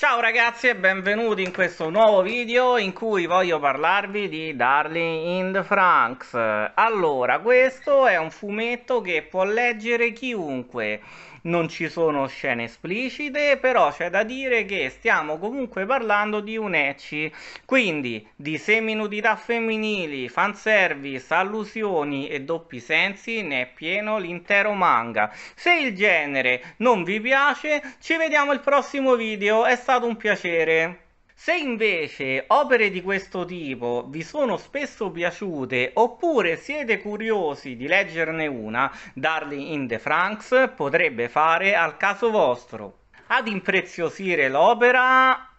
Ciao ragazzi e benvenuti in questo nuovo video in cui voglio parlarvi di Darling in the Franks. Allora, questo è un fumetto che può leggere chiunque non ci sono scene esplicite, però c'è da dire che stiamo comunque parlando di un ecci, quindi di seminudità femminili, fanservice, allusioni e doppi sensi ne è pieno l'intero manga. Se il genere non vi piace, ci vediamo al prossimo video, è stato un piacere. Se invece opere di questo tipo vi sono spesso piaciute oppure siete curiosi di leggerne una, Darling in the Franks potrebbe fare al caso vostro. Ad impreziosire l'opera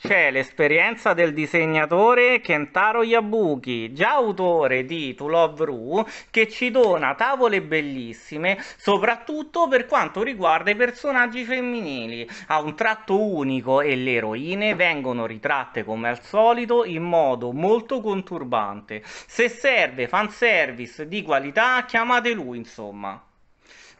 c'è l'esperienza del disegnatore Kentaro Yabuki, già autore di To Love Ru, che ci dona tavole bellissime, soprattutto per quanto riguarda i personaggi femminili. Ha un tratto unico e le eroine vengono ritratte come al solito in modo molto conturbante. Se serve fanservice di qualità, chiamate lui, insomma.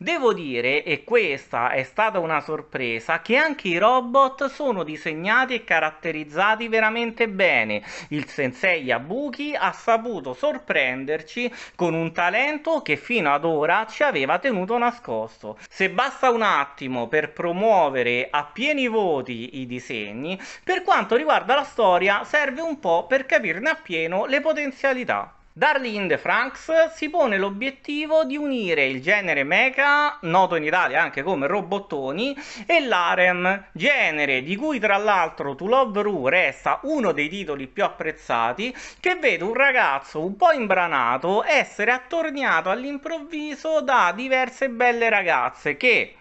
Devo dire, e questa è stata una sorpresa, che anche i robot sono disegnati e caratterizzati veramente bene. Il sensei Yabuki ha saputo sorprenderci con un talento che fino ad ora ci aveva tenuto nascosto. Se basta un attimo per promuovere a pieni voti i disegni, per quanto riguarda la storia serve un po' per capirne appieno le potenzialità. Darling in the Franks si pone l'obiettivo di unire il genere mecha, noto in Italia anche come robottoni, e l'arem, genere di cui tra l'altro To Love Ru resta uno dei titoli più apprezzati, che vede un ragazzo un po' imbranato essere attorniato all'improvviso da diverse belle ragazze che,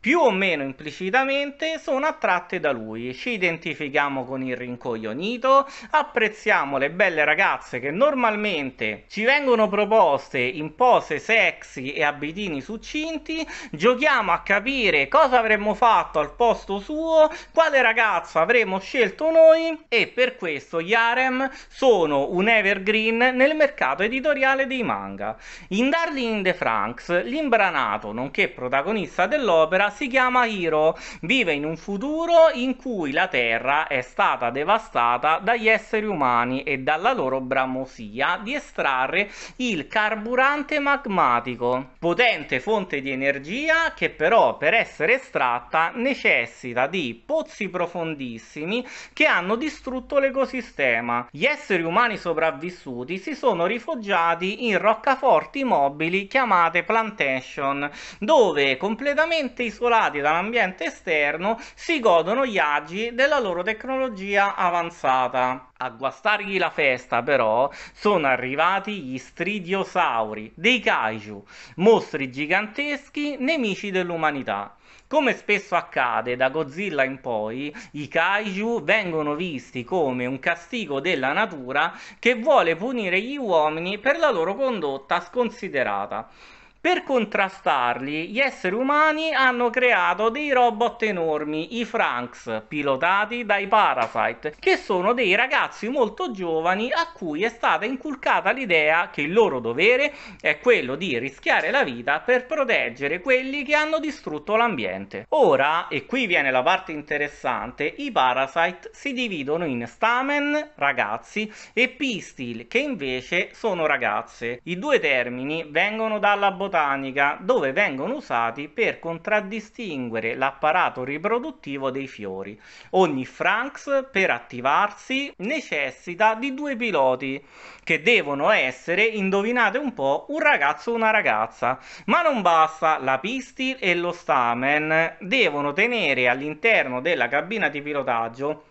più o meno implicitamente sono attratte da lui, ci identifichiamo con il rincoglionito, apprezziamo le belle ragazze che normalmente ci vengono proposte in pose sexy e abitini succinti, giochiamo a capire cosa avremmo fatto al posto suo, quale ragazzo avremmo scelto noi e per questo gli harem sono un evergreen nel mercato editoriale dei manga. In Darling in the Franks, l'imbranato, nonché protagonista dell'opera, si chiama Hiro, vive in un futuro in cui la Terra è stata devastata dagli esseri umani e dalla loro bramosia di estrarre il carburante magmatico, potente fonte di energia che però per essere estratta necessita di pozzi profondissimi che hanno distrutto l'ecosistema. Gli esseri umani sopravvissuti si sono rifugiati in roccaforti mobili chiamate plantation, dove completamente isolati isolati dall'ambiente esterno, si godono gli agi della loro tecnologia avanzata. A guastargli la festa, però, sono arrivati gli stridiosauri, dei kaiju, mostri giganteschi nemici dell'umanità. Come spesso accade da Godzilla in poi, i kaiju vengono visti come un castigo della natura che vuole punire gli uomini per la loro condotta sconsiderata. Per contrastarli, gli esseri umani hanno creato dei robot enormi, i Franks, pilotati dai Parasite, che sono dei ragazzi molto giovani a cui è stata inculcata l'idea che il loro dovere è quello di rischiare la vita per proteggere quelli che hanno distrutto l'ambiente. Ora, e qui viene la parte interessante, i Parasite si dividono in stamen, ragazzi, e pistil, che invece sono ragazze. I due termini vengono dalla bottega botanica dove vengono usati per contraddistinguere l'apparato riproduttivo dei fiori. Ogni Franks per attivarsi necessita di due piloti che devono essere, indovinate un po', un ragazzo o una ragazza. Ma non basta, la pistil e lo stamen devono tenere all'interno della cabina di pilotaggio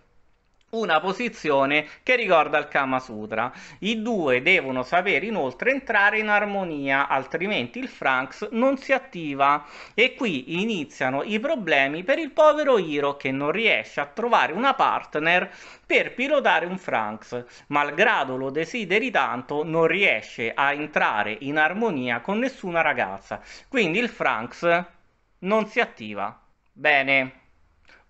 una posizione che ricorda il Kama Sutra. I due devono sapere inoltre entrare in armonia, altrimenti il Franks non si attiva e qui iniziano i problemi per il povero Hiro che non riesce a trovare una partner per pilotare un Franks. Malgrado lo desideri tanto, non riesce a entrare in armonia con nessuna ragazza. Quindi il Franks non si attiva. Bene.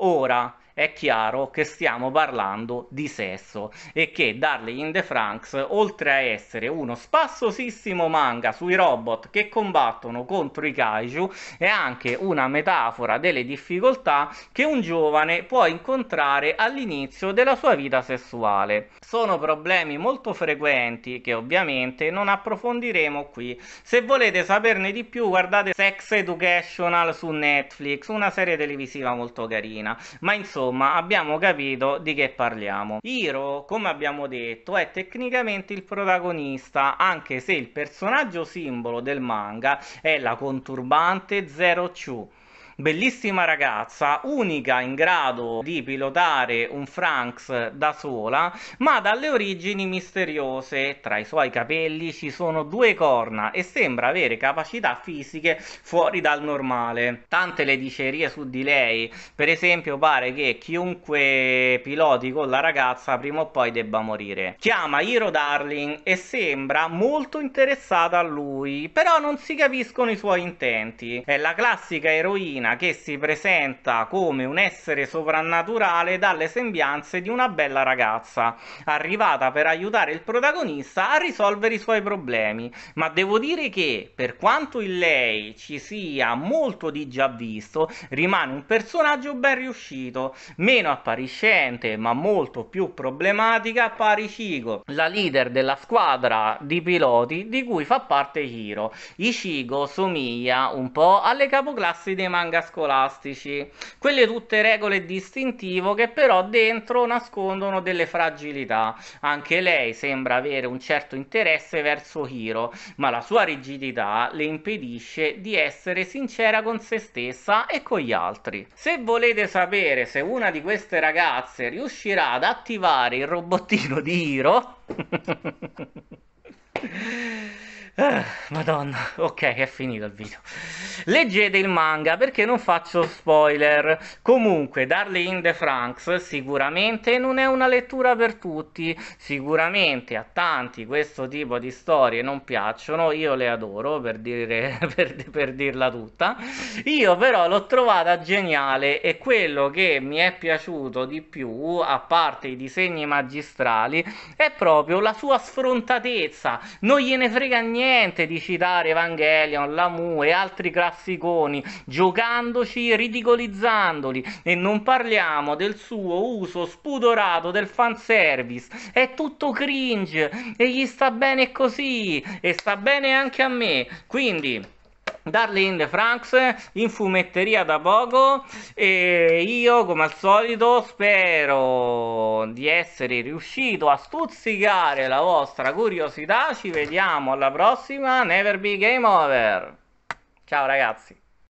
Ora è chiaro che stiamo parlando di sesso e che Darling in the Franks, oltre a essere uno spassosissimo manga sui robot che combattono contro i kaiju, è anche una metafora delle difficoltà che un giovane può incontrare all'inizio della sua vita sessuale. Sono problemi molto frequenti che ovviamente non approfondiremo qui. Se volete saperne di più guardate Sex Educational su Netflix, una serie televisiva molto carina. Ma insomma insomma abbiamo capito di che parliamo. Hiro, come abbiamo detto, è tecnicamente il protagonista, anche se il personaggio simbolo del manga è la conturbante Zero Chu bellissima ragazza, unica in grado di pilotare un Franks da sola, ma dalle origini misteriose. Tra i suoi capelli ci sono due corna e sembra avere capacità fisiche fuori dal normale. Tante le dicerie su di lei, per esempio pare che chiunque piloti con la ragazza prima o poi debba morire. Chiama Hiro Darling e sembra molto interessata a lui, però non si capiscono i suoi intenti. È la classica eroina bambina che si presenta come un essere sovrannaturale dalle sembianze di una bella ragazza, arrivata per aiutare il protagonista a risolvere i suoi problemi. Ma devo dire che, per quanto in lei ci sia molto di già visto, rimane un personaggio ben riuscito, meno appariscente ma molto più problematica appare Ichigo, la leader della squadra di piloti di cui fa parte Hiro. Ichigo somiglia un po' alle capoclassi dei manga mega scolastici, quelle tutte regole distintivo che però dentro nascondono delle fragilità. Anche lei sembra avere un certo interesse verso Hiro, ma la sua rigidità le impedisce di essere sincera con se stessa e con gli altri. Se volete sapere se una di queste ragazze riuscirà ad attivare il robottino di Hiro... Ah, Madonna, ok, è finito il video. Leggete il manga perché non faccio spoiler. Comunque, Darling in the Franks sicuramente non è una lettura per tutti. Sicuramente a tanti questo tipo di storie non piacciono. Io le adoro per, dire, per, per dirla tutta. Io però l'ho trovata geniale e quello che mi è piaciuto di più, a parte i disegni magistrali, è proprio la sua sfrontatezza. Non gliene frega niente niente di citare Evangelion, Lamu e altri classiconi, giocandoci, ridicolizzandoli e non parliamo del suo uso spudorato del fanservice. È tutto cringe e gli sta bene così e sta bene anche a me. Quindi Darling in the Franks in fumetteria da poco e io come al solito spero di essere riuscito a stuzzicare la vostra curiosità ci vediamo alla prossima Never Be Game Over ciao ragazzi